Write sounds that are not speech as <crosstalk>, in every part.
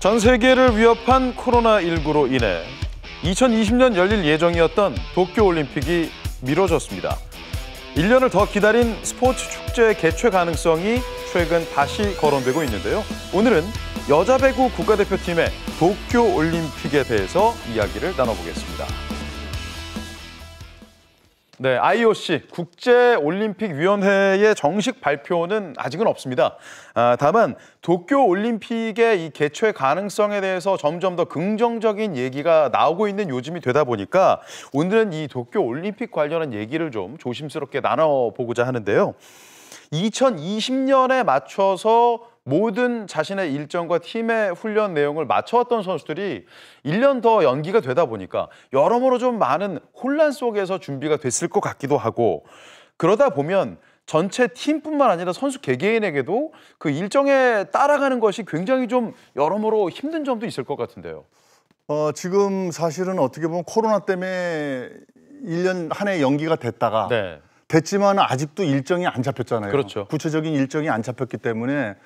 전 세계를 위협한 코로나19로 인해 2020년 열릴 예정이었던 도쿄올림픽이 미뤄졌습니다. 1년을 더 기다린 스포츠 축제의 개최 가능성이 최근 다시 거론되고 있는데요. 오늘은 여자 배구 국가대표팀의 도쿄올림픽에 대해서 이야기를 나눠보겠습니다. 네, IOC 국제올림픽위원회의 정식 발표는 아직은 없습니다. 아, 다만 도쿄 올림픽의 이 개최 가능성에 대해서 점점 더 긍정적인 얘기가 나오고 있는 요즘이 되다 보니까 오늘은 이 도쿄 올림픽 관련한 얘기를 좀 조심스럽게 나눠보고자 하는데요. 2020년에 맞춰서 모든 자신의 일정과 팀의 훈련 내용을 맞춰왔던 선수들이 1년 더 연기가 되다 보니까 여러모로 좀 많은 혼란 속에서 준비가 됐을 것 같기도 하고 그러다 보면 전체 팀뿐만 아니라 선수 개개인에게도 그 일정에 따라가는 것이 굉장히 좀 여러모로 힘든 점도 있을 것 같은데요. 어, 지금 사실은 어떻게 보면 코로나 때문에 1년 한 해 연기가 됐다가 네. 됐지만 아직도 일정이 안 잡혔잖아요. 그렇죠. 구체적인 일정이 안 잡혔기 때문에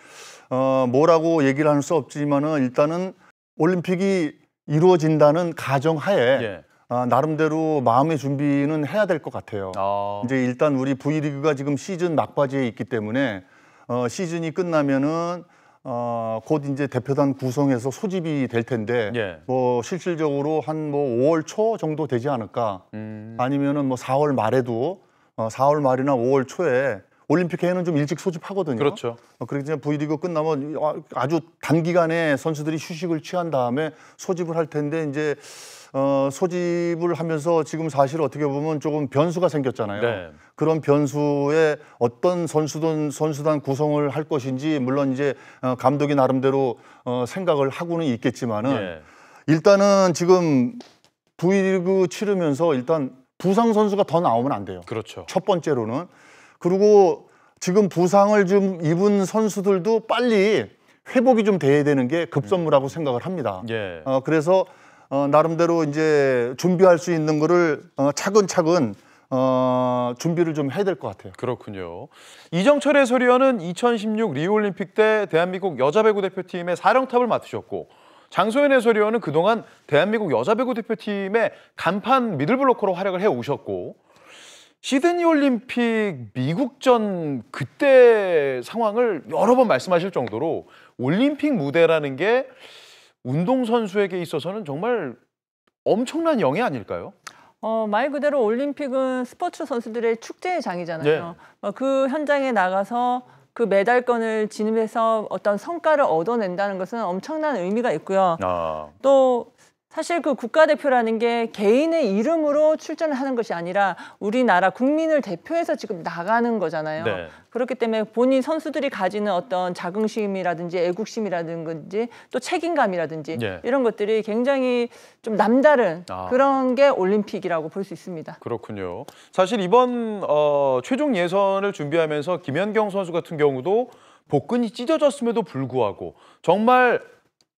어, 뭐라고 얘기를 할 수 없지만은 일단은 올림픽이 이루어진다는 가정하에 예. 아, 나름대로 마음의 준비는 해야 될 것 같아요. 아. 이제 일단 우리 V리그가 지금 시즌 막바지에 있기 때문에 어, 시즌이 끝나면은 어, 곧 이제 대표단 구성에서 소집이 될 텐데 예. 뭐 실질적으로 한 뭐 5월 초 정도 되지 않을까 음. 아니면은 뭐 4월 말에도 어, 4월 말이나 5월 초에 올림픽 해는 좀 일찍 소집하거든요. 그렇죠. 어, 그러기 V리그 끝나면 아, 아주 단기간에 선수들이 휴식을 취한 다음에 소집을 할 텐데 이제 어, 소집을 하면서 지금 사실 어떻게 보면 조금 변수가 생겼잖아요. 네. 그런 변수에 어떤 선수든 선수단 구성을 할 것인지 물론 이제 어, 감독이 나름대로 어, 생각을 하고는 있겠지만은 네. 일단은 지금 V리그 치르면서 일단 부상 선수가 더 나오면 안 돼요. 그렇죠. 첫 번째로는 그리고 지금 부상을 좀 입은 선수들도 빨리 회복이 좀 돼야 되는 게 급선무라고 생각을 합니다. 예. 어, 그래서 어, 나름대로 이제 준비할 수 있는 거를 어, 차근차근 어, 준비를 좀 해야 될 것 같아요. 그렇군요. 이정철 의소리원은2016 리우올림픽 때 대한민국 여자배구 대표팀의 사령탑을 맡으셨고 장소연 의소리원은 그동안 대한민국 여자배구 대표팀의 간판 미들블로커로 활약을 해오셨고 시드니 올림픽 미국전 그때 상황을 여러 번 말씀하실 정도로 올림픽 무대라는 게 운동선수에게 있어서는 정말 엄청난 영예 아닐까요? 어, 말 그대로 올림픽은 스포츠 선수들의 축제의 장이잖아요. 네. 어, 그 현장에 나가서 그 메달권을 진입해서 어떤 성과를 얻어낸다는 것은 엄청난 의미가 있고요. 아. 또 사실 그 국가대표라는 게 개인의 이름으로 출전을 하는 것이 아니라 우리나라 국민을 대표해서 지금 나가는 거잖아요. 네. 그렇기 때문에 본인 선수들이 가지는 어떤 자긍심이라든지 애국심이라든지 또 책임감이라든지 네. 이런 것들이 굉장히 좀 남다른 아. 그런 게 올림픽이라고 볼 수 있습니다. 그렇군요. 사실 이번 어, 최종 예선을 준비하면서 김연경 선수 같은 경우도 복근이 찢어졌음에도 불구하고 정말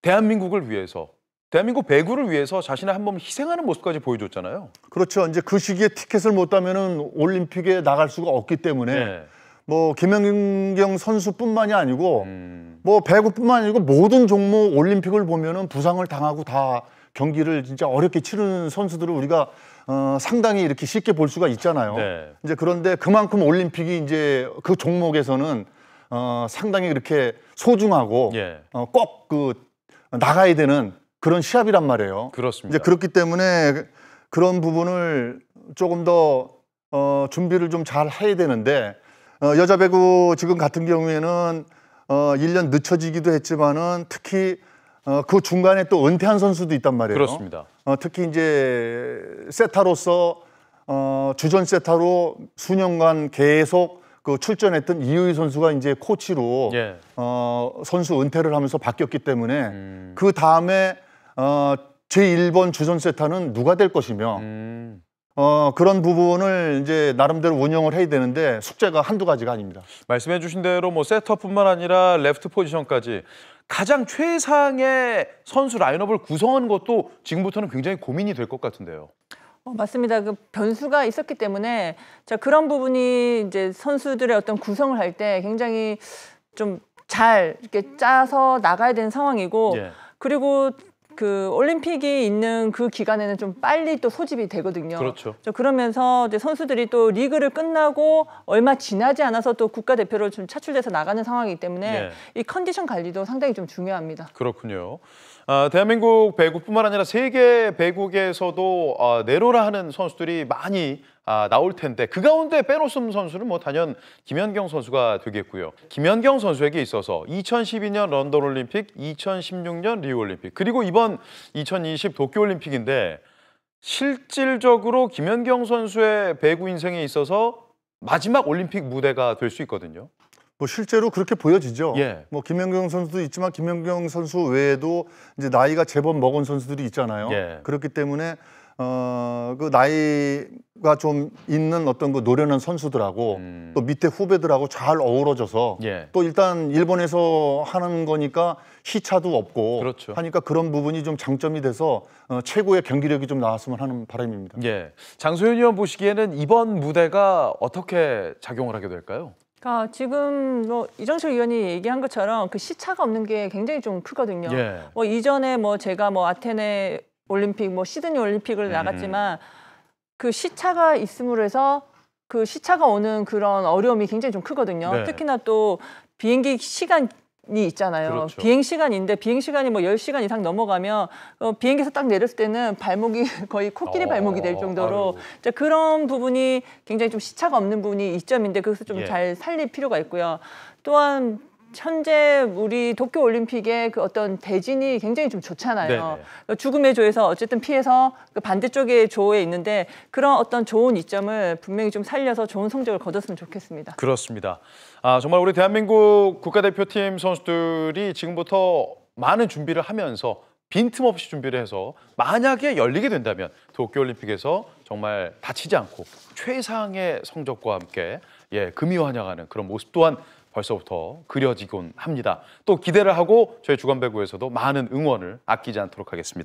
대한민국을 위해서 대한민국 배구를 위해서 자신을한번 희생하는 모습까지 보여줬잖아요. 그렇죠. 이제 그 시기에 티켓을 못 따면은 올림픽에 나갈 수가 없기 때문에 네. 뭐 김연경 선수뿐만이 아니고 음. 뭐 배구뿐만 아니고 모든 종목 올림픽을 보면은 부상을 당하고 다 경기를 진짜 어렵게 치르는 선수들을 우리가 어, 상당히 이렇게 쉽게 볼 수가 있잖아요. 네. 이제 그런데 그만큼 올림픽이 이제 그 종목에서는 어, 상당히 그렇게 소중하고 예. 어, 꼭그 나가야 되는 그런 시합이란 말이에요. 그렇습니다. 이제 그렇기 때문에 그런 부분을 조금 더 어, 준비를 좀 잘 해야 되는데 어, 여자 배구 지금 같은 경우에는 어, 1년 늦춰지기도 했지만은 특히 어, 그 중간에 또 은퇴한 선수도 있단 말이에요. 그렇습니다. 어, 특히 이제 세타로서 어, 주전 세타로 수년간 계속 그 출전했던 이유희 선수가 이제 코치로 예. 어, 선수 은퇴를 하면서 바뀌었기 때문에 음. 그 다음에 어, 제1번 주전세타는 누가 될 것이며 음. 어, 그런 부분을 이제 나름대로 운영을 해야 되는데 숙제가 한두 가지가 아닙니다. 말씀해 주신 대로 뭐 세터뿐만 아니라 레프트 포지션까지 가장 최상의 선수 라인업을 구성하는 것도 지금부터는 굉장히 고민이 될 것 같은데요. 어, 맞습니다. 그 변수가 있었기 때문에 자 그런 부분이 이제 선수들의 어떤 구성을 할 때 굉장히 좀 잘 이렇게 짜서 나가야 되는 상황이고 예. 그리고 그 올림픽이 있는 그 기간에는 좀 빨리 또 소집이 되거든요. 그렇죠. 그러면서 이제 선수들이 또 리그를 끝나고 얼마 지나지 않아서 또 국가대표로 좀 차출돼서 나가는 상황이기 때문에 네. 이 컨디션 관리도 상당히 좀 중요합니다. 그렇군요. 아, 대한민국 배구뿐만 아니라 세계 배구에서도 아, 내로라 하는 선수들이 많이 아, 나올 텐데 그 가운데 빼놓은 선수는 뭐 단연 김연경 선수가 되겠고요. 김연경 선수에게 있어서 2012년 런던 올림픽, 2016년 리우 올림픽 그리고 이번 2020 도쿄 올림픽인데 실질적으로 김연경 선수의 배구 인생에 있어서 마지막 올림픽 무대가 될 수 있거든요. 뭐 실제로 그렇게 보여지죠. 예. 뭐 김연경 선수도 있지만 김연경 선수 외에도 이제 나이가 제법 먹은 선수들이 있잖아요. 예. 그렇기 때문에 어, 그 나이가 좀 있는 어떤 그 노련한 선수들하고 음. 또 밑에 후배들하고 잘 어우러져서 예. 또 일단 일본에서 하는 거니까 시차도 없고 그렇죠. 하니까 그런 부분이 좀 장점이 돼서 어, 최고의 경기력이 좀 나왔으면 하는 바람입니다. 예. 장소연 의원 보시기에는 이번 무대가 어떻게 작용을 하게 될까요? 그러니까 지금 뭐 이정철 의원이 얘기한 것처럼 그 시차가 없는 게 굉장히 좀 크거든요. 예. 뭐 이전에 뭐 제가 뭐 아테네 올림픽 뭐 시드니 올림픽을 음. 나갔지만 그 시차가 있음으로 해서 그 시차가 오는 그런 어려움이 굉장히 좀 크거든요. 네. 특히나 또 비행기 시간이 있잖아요. 그렇죠. 비행 시간인데 비행 시간이 뭐 10시간 이상 넘어가면 어, 비행기에서 딱 내렸을 때는 발목이 <laughs> 거의 코끼리 어, 발목이 될 정도로 이제 그런 부분이 굉장히 좀 시차가 없는 부분이 이점인데 그것을 좀잘 예. 살릴 필요가 있고요. 또한 현재 우리 도쿄 올림픽의 그 어떤 대진이 굉장히 좀 좋잖아요. 네네. 네. 죽음의 조에서 어쨌든 피해서 그 반대쪽의 조에 있는데 그런 어떤 좋은 이점을 분명히 좀 살려서 좋은 성적을 거뒀으면 좋겠습니다. 그렇습니다. 아, 정말 우리 대한민국 국가대표팀 선수들이 지금부터 많은 준비를 하면서 빈틈없이 준비를 해서 만약에 열리게 된다면 도쿄올림픽에서 정말 다치지 않고 최상의 성적과 함께 예, 금이 환영하는 그런 모습 또한 벌써부터 그려지곤 합니다. 또 기대를 하고 저희 주간배구에서도 많은 응원을 아끼지 않도록 하겠습니다.